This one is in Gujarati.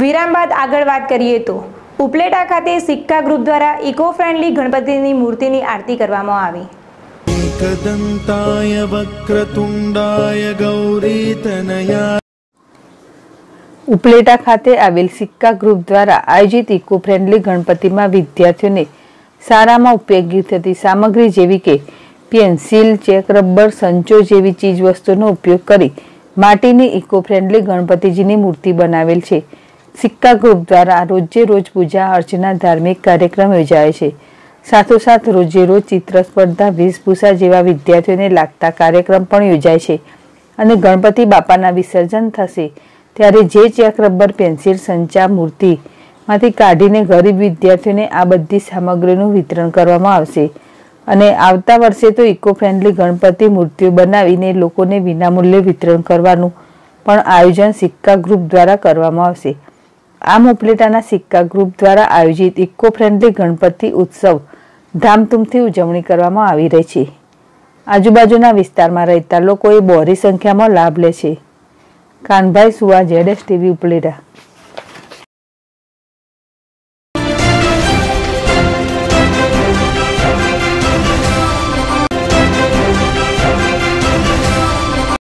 વિરામ બાદ આગળ વાત કરીએ તો ઉપલેટા ખાતે સિક્કા ગ્રુપ દ્વારા ઇકો ફ્રેન્ડલી ગણપતિની મૂર્તિની આરતી કરવામાં આવી ઉપલેટા ખાતે આવેલ સિક્કા ગ્રુપ દ્વારા આયોજિત ઇકો ફ્રેન્ડલી ગણપતિમાં વિદ્યાર્થીઓને સારામાં ઉપયોગી થતી સામગ્રી જેવી કે પેન્સિલ ચેક રબર સંચો જેવી ચીજ ચીજવસ્તુનો ઉપયોગ કરી માટીની ઇકો ફ્રેન્ડલી ગણપતિજીની મૂર્તિ બનાવેલ છે સિક્કા ગ્રુપ દ્વારા રોજે રોજ પૂજા અર્ચના ધાર્મિક કાર્યક્રમ યોજાય છે સાથોસાથ રોજે રોજ ચિત્ર સ્પર્ધા વેશભૂષા જેવા વિદ્યાર્થીઓને લાગતા કાર્યક્રમ પણ યોજાય છે અને ગણપતિ બાપાના વિસર્જન થશે ત્યારે જે ચેક પેન્સિલ સંચા મૂર્તિમાંથી કાઢીને ગરીબ વિદ્યાર્થીઓને આ બધી સામગ્રીનું વિતરણ કરવામાં આવશે અને આવતા વર્ષે તો ઇકો ફ્રેન્ડલી ગણપતિ મૂર્તિઓ બનાવીને લોકોને વિનામૂલ્યે વિતરણ કરવાનું પણ આયોજન સિક્કા ગ્રુપ દ્વારા કરવામાં આવશે આ ઉપલેટાના સિક્કા ગ્રુપ દ્વારા આયોજિત ઇકો ફ્રેન્ડલી ગણપતિ ઉત્સવ ધામધૂમથી ઉજવણી કરવામાં આવી રહી છે આજુબાજુના વિસ્તારમાં રહેતા લોકોએ બોરી સંખ્યામાં લાભ લે છે કાનભાઈ સુવા જેડેશ ટીવી ઉપલેટા